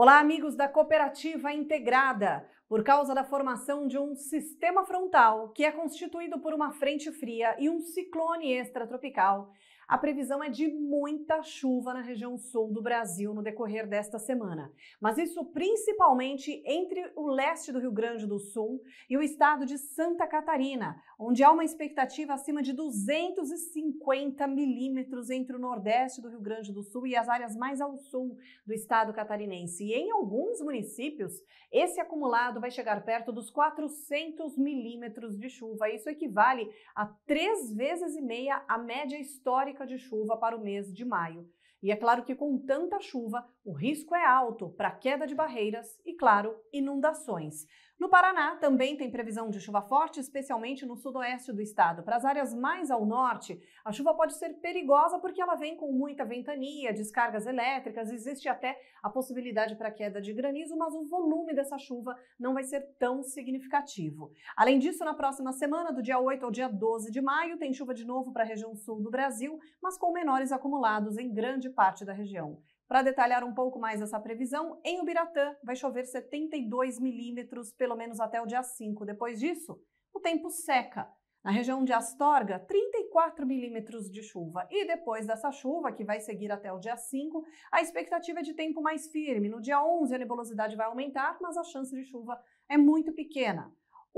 Olá, amigos da Cooperativa Integrada! Por causa da formação de um sistema frontal, que é constituído por uma frente fria e um ciclone extratropical, a previsão é de muita chuva na região sul do Brasil no decorrer desta semana, mas isso principalmente entre o leste do Rio Grande do Sul e o estado de Santa Catarina, onde há uma expectativa acima de 250 milímetros entre o nordeste do Rio Grande do Sul e as áreas mais ao sul do estado catarinense. E em alguns municípios, esse acumulado vai chegar perto dos 400 milímetros de chuva. Isso equivale a três vezes e meia a média histórica histórica de chuva para o mês de maio. E é claro que com tanta chuva, o risco é alto para queda de barreiras e, claro, inundações. No Paraná também tem previsão de chuva forte, especialmente no sudoeste do estado. Para as áreas mais ao norte, a chuva pode ser perigosa porque ela vem com muita ventania, descargas elétricas, existe até a possibilidade para queda de granizo, mas o volume dessa chuva não vai ser tão significativo. Além disso, na próxima semana, do dia 8 ao dia 12 de maio, tem chuva de novo para a região sul do Brasil, mas com menores acumulados em grande parte da região. Para detalhar um pouco mais essa previsão, em Ubiratã vai chover 72 milímetros, pelo menos até o dia 5. Depois disso, o tempo seca. Na região de Astorga, 34 milímetros de chuva. E depois dessa chuva, que vai seguir até o dia 5, a expectativa é de tempo mais firme. No dia 11, a nebulosidade vai aumentar, mas a chance de chuva é muito pequena.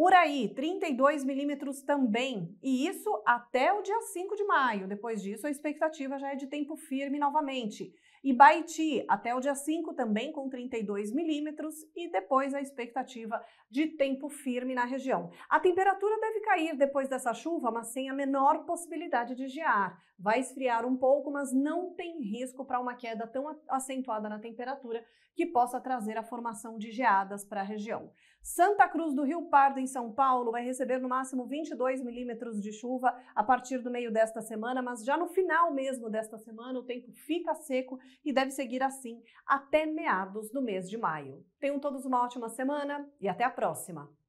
Uraí, 32 milímetros também, e isso até o dia 5 de maio. Depois disso, a expectativa já é de tempo firme novamente. E Baiti, até o dia 5 também com 32 milímetros, e depois a expectativa de tempo firme na região. A temperatura deve cair depois dessa chuva, mas sem a menor possibilidade de gear. Vai esfriar um pouco, mas não tem risco para uma queda tão acentuada na temperatura que possa trazer a formação de geadas para a região. Santa Cruz do Rio Pardo, em são Paulo vai receber no máximo 22 milímetros de chuva a partir do meio desta semana, mas já no final mesmo desta semana o tempo fica seco e deve seguir assim até meados do mês de maio. Tenham todos uma ótima semana e até a próxima!